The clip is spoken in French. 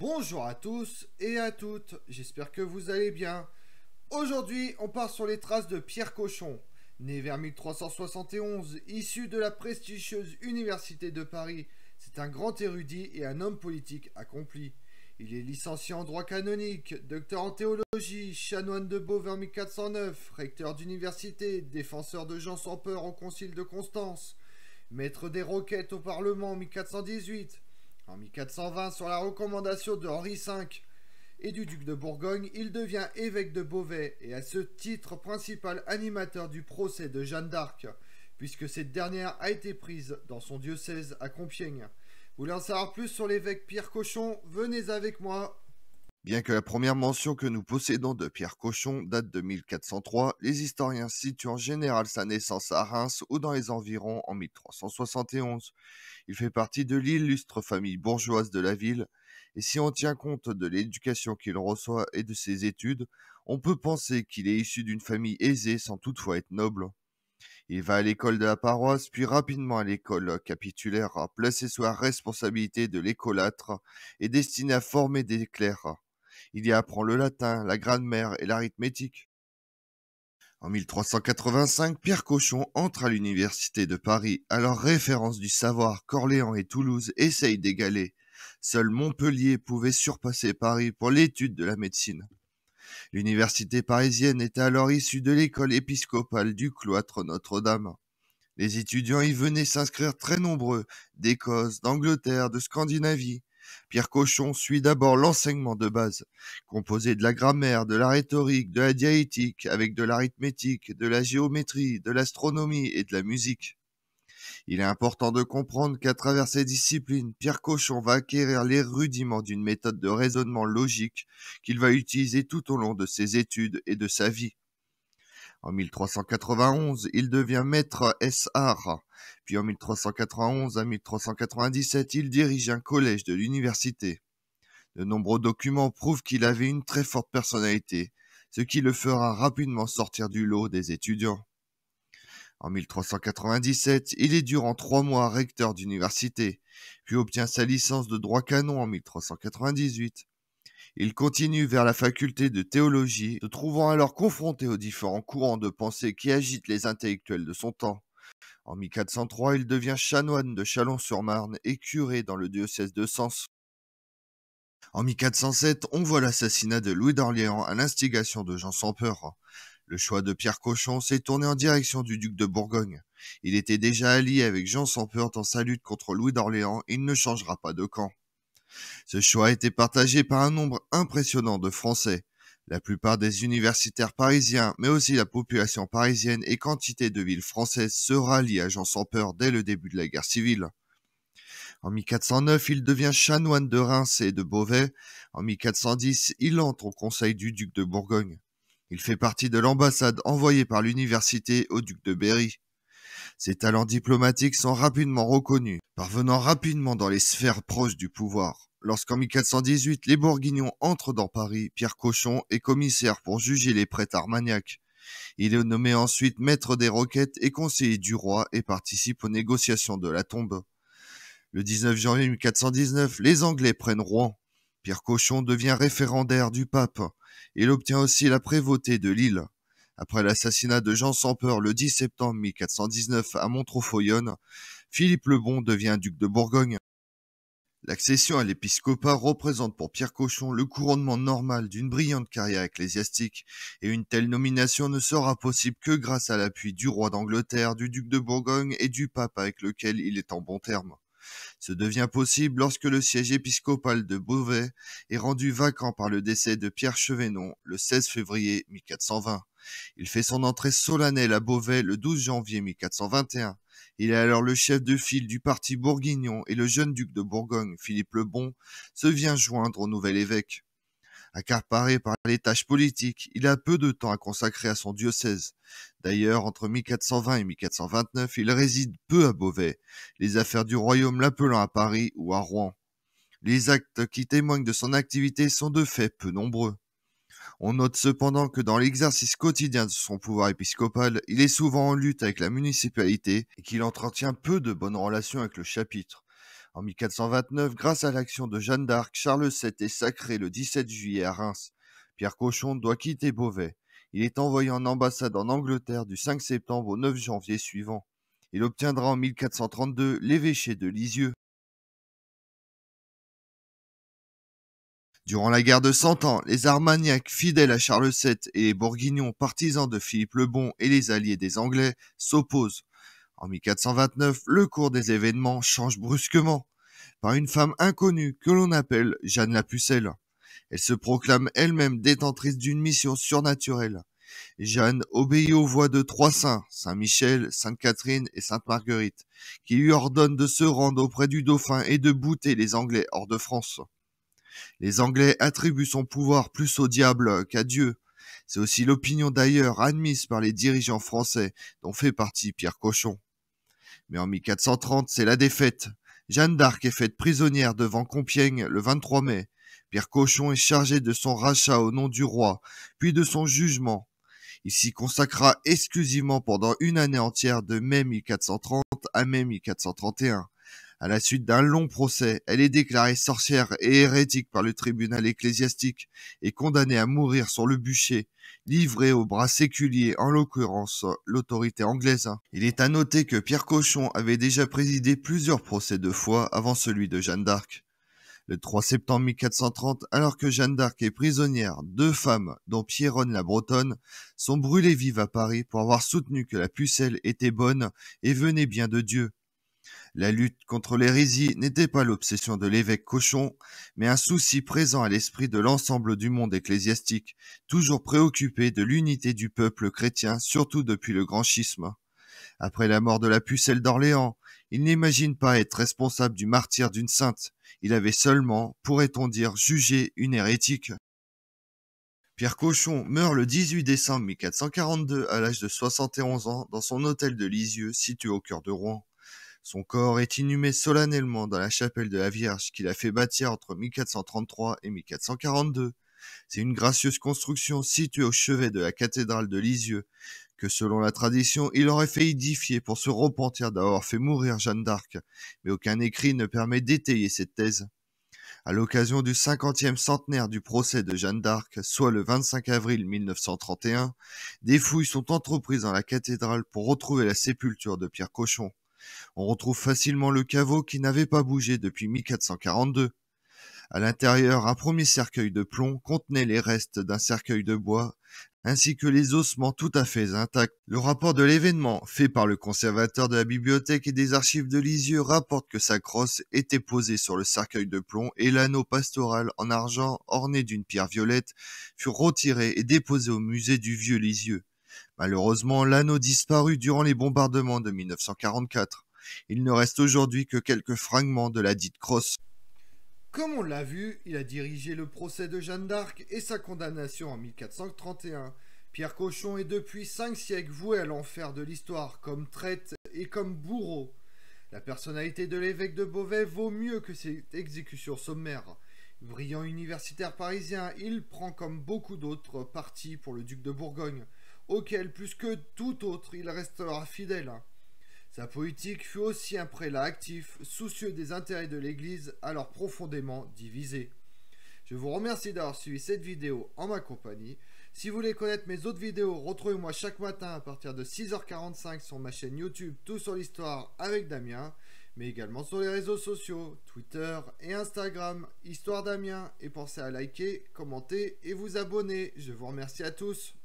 Bonjour à tous et à toutes, j'espère que vous allez bien. Aujourd'hui, on part sur les traces de Pierre Cochon, né vers 1371, issu de la prestigieuse Université de Paris. C'est un grand érudit et un homme politique accompli. Il est licencié en droit canonique, docteur en théologie, chanoine de Beau vers 1409, recteur d'université, défenseur de Jean sans peur au concile de Constance, maître des roquettes au Parlement en 1418, en 1420, sur la recommandation de Henri V et du duc de Bourgogne, il devient évêque de Beauvais et à ce titre principal animateur du procès de Jeanne d'Arc, puisque cette dernière a été prise dans son diocèse à Compiègne. Vous voulez en savoir plus sur l'évêque Pierre Cochon Venez avec moi Bien que la première mention que nous possédons de Pierre Cochon date de 1403, les historiens situent en général sa naissance à Reims ou dans les environs en 1371. Il fait partie de l'illustre famille bourgeoise de la ville, et si on tient compte de l'éducation qu'il reçoit et de ses études, on peut penser qu'il est issu d'une famille aisée sans toutefois être noble. Il va à l'école de la paroisse, puis rapidement à l'école capitulaire, placé sous la responsabilité de l'écolâtre et destiné à former des clercs. Il y apprend le latin, la grammaire et l'arithmétique. En 1385, Pierre Cochon entre à l'université de Paris, alors référence du savoir qu'Orléans et Toulouse essayent d'égaler. Seul Montpellier pouvait surpasser Paris pour l'étude de la médecine. L'université parisienne était alors issue de l'école épiscopale du cloître Notre-Dame. Les étudiants y venaient s'inscrire très nombreux, d'Écosse, d'Angleterre, de Scandinavie. Pierre Cochon suit d'abord l'enseignement de base, composé de la grammaire, de la rhétorique, de la diététique, avec de l'arithmétique, de la géométrie, de l'astronomie et de la musique. Il est important de comprendre qu'à travers ces disciplines, Pierre Cochon va acquérir les rudiments d'une méthode de raisonnement logique qu'il va utiliser tout au long de ses études et de sa vie. En 1391, il devient maître SR. Puis en 1391 à 1397, il dirige un collège de l'université. De nombreux documents prouvent qu'il avait une très forte personnalité, ce qui le fera rapidement sortir du lot des étudiants. En 1397, il est durant trois mois recteur d'université, puis obtient sa licence de droit canon en 1398. Il continue vers la faculté de théologie, se trouvant alors confronté aux différents courants de pensée qui agitent les intellectuels de son temps. En 1403, il devient chanoine de Chalon-sur-Marne et curé dans le diocèse de Sens. En 1407, on voit l'assassinat de Louis d'Orléans à l'instigation de Jean sans Le choix de Pierre Cochon s'est tourné en direction du duc de Bourgogne. Il était déjà allié avec Jean sans peur dans sa lutte contre Louis d'Orléans, il ne changera pas de camp. Ce choix a été partagé par un nombre impressionnant de Français. La plupart des universitaires parisiens, mais aussi la population parisienne et quantité de villes françaises se rallient à Jean sans peur dès le début de la guerre civile. En 1409, il devient chanoine de Reims et de Beauvais. En 1410, il entre au conseil du duc de Bourgogne. Il fait partie de l'ambassade envoyée par l'université au duc de Berry. Ses talents diplomatiques sont rapidement reconnus, parvenant rapidement dans les sphères proches du pouvoir. Lorsqu'en 1418 les Bourguignons entrent dans Paris, Pierre Cochon est commissaire pour juger les prêtres armagnacs. Il est nommé ensuite maître des roquettes et conseiller du roi et participe aux négociations de la tombe. Le 19 janvier 1419, les Anglais prennent Rouen. Pierre Cochon devient référendaire du pape. Il obtient aussi la prévôté de Lille. Après l'assassinat de Jean sans peur le 10 septembre 1419 à Montreau-Foyonne, Philippe le Bon devient duc de Bourgogne. L'accession à l'épiscopat représente pour Pierre Cochon le couronnement normal d'une brillante carrière ecclésiastique, et une telle nomination ne sera possible que grâce à l'appui du roi d'Angleterre, du duc de Bourgogne et du pape avec lequel il est en bon terme. Ce devient possible lorsque le siège épiscopal de Beauvais est rendu vacant par le décès de Pierre Chevenon le 16 février 1420. Il fait son entrée solennelle à Beauvais le 12 janvier 1421. Il est alors le chef de file du parti bourguignon et le jeune duc de Bourgogne, Philippe le Bon, se vient joindre au nouvel évêque. Accaparé par les tâches politiques, il a peu de temps à consacrer à son diocèse. D'ailleurs, entre 1420 et 1429, il réside peu à Beauvais, les affaires du royaume l'appelant à Paris ou à Rouen. Les actes qui témoignent de son activité sont de fait peu nombreux. On note cependant que dans l'exercice quotidien de son pouvoir épiscopal, il est souvent en lutte avec la municipalité et qu'il entretient peu de bonnes relations avec le chapitre. En 1429, grâce à l'action de Jeanne d'Arc, Charles VII est sacré le 17 juillet à Reims. Pierre Cochon doit quitter Beauvais. Il est envoyé en ambassade en Angleterre du 5 septembre au 9 janvier suivant. Il obtiendra en 1432 l'évêché de Lisieux. Durant la guerre de Cent Ans, les Armagnacs, fidèles à Charles VII, et les Bourguignons, partisans de Philippe le Bon et les alliés des Anglais, s'opposent. En 1429, le cours des événements change brusquement par une femme inconnue que l'on appelle Jeanne la Pucelle. Elle se proclame elle-même détentrice d'une mission surnaturelle. Jeanne obéit aux voix de trois saints, Saint Michel, Sainte Catherine et Sainte Marguerite, qui lui ordonnent de se rendre auprès du dauphin et de bouter les Anglais hors de France. Les Anglais attribuent son pouvoir plus au diable qu'à Dieu. C'est aussi l'opinion d'ailleurs admise par les dirigeants français dont fait partie Pierre Cochon. Mais en 1430, c'est la défaite. Jeanne d'Arc est faite prisonnière devant Compiègne le 23 mai. Pierre Cochon est chargé de son rachat au nom du roi, puis de son jugement. Il s'y consacra exclusivement pendant une année entière de mai 1430 à mai 1431. À la suite d'un long procès, elle est déclarée sorcière et hérétique par le tribunal ecclésiastique et condamnée à mourir sur le bûcher, livrée aux bras séculiers, en l'occurrence l'autorité anglaise. Il est à noter que Pierre Cochon avait déjà présidé plusieurs procès de foi avant celui de Jeanne d'Arc. Le 3 septembre 1430, alors que Jeanne d'Arc est prisonnière, deux femmes, dont Pierronne la Bretonne, sont brûlées vives à Paris pour avoir soutenu que la pucelle était bonne et venait bien de Dieu. La lutte contre l'hérésie n'était pas l'obsession de l'évêque Cochon, mais un souci présent à l'esprit de l'ensemble du monde ecclésiastique, toujours préoccupé de l'unité du peuple chrétien, surtout depuis le grand schisme. Après la mort de la pucelle d'Orléans, il n'imagine pas être responsable du martyr d'une sainte, il avait seulement, pourrait-on dire, jugé une hérétique. Pierre Cochon meurt le 18 décembre 1442 à l'âge de 71 ans dans son hôtel de Lisieux situé au cœur de Rouen. Son corps est inhumé solennellement dans la chapelle de la Vierge qu'il a fait bâtir entre 1433 et 1442. C'est une gracieuse construction située au chevet de la cathédrale de Lisieux, que selon la tradition, il aurait fait édifier pour se repentir d'avoir fait mourir Jeanne d'Arc, mais aucun écrit ne permet d'étayer cette thèse. À l'occasion du cinquantième centenaire du procès de Jeanne d'Arc, soit le 25 avril 1931, des fouilles sont entreprises dans la cathédrale pour retrouver la sépulture de Pierre Cochon, on retrouve facilement le caveau qui n'avait pas bougé depuis 1442. À l'intérieur, un premier cercueil de plomb contenait les restes d'un cercueil de bois, ainsi que les ossements tout à fait intacts. Le rapport de l'événement, fait par le conservateur de la bibliothèque et des archives de Lisieux, rapporte que sa crosse était posée sur le cercueil de plomb et l'anneau pastoral en argent orné d'une pierre violette fut retiré et déposé au musée du vieux Lisieux. Malheureusement, l'anneau disparut durant les bombardements de 1944. Il ne reste aujourd'hui que quelques fragments de la dite crosse. Comme on l'a vu, il a dirigé le procès de Jeanne d'Arc et sa condamnation en 1431. Pierre Cochon est depuis cinq siècles voué à l'enfer de l'histoire comme traite et comme bourreau. La personnalité de l'évêque de Beauvais vaut mieux que ses exécutions sommaires. Brillant universitaire parisien, il prend comme beaucoup d'autres partis pour le duc de Bourgogne auquel, plus que tout autre, il restera fidèle. Sa politique fut aussi un prélat actif, soucieux des intérêts de l'Église, alors profondément divisée. Je vous remercie d'avoir suivi cette vidéo en ma compagnie. Si vous voulez connaître mes autres vidéos, retrouvez-moi chaque matin à partir de 6h45 sur ma chaîne YouTube Tout sur l'Histoire avec Damien, mais également sur les réseaux sociaux, Twitter et Instagram, Histoire Damien, et pensez à liker, commenter et vous abonner. Je vous remercie à tous.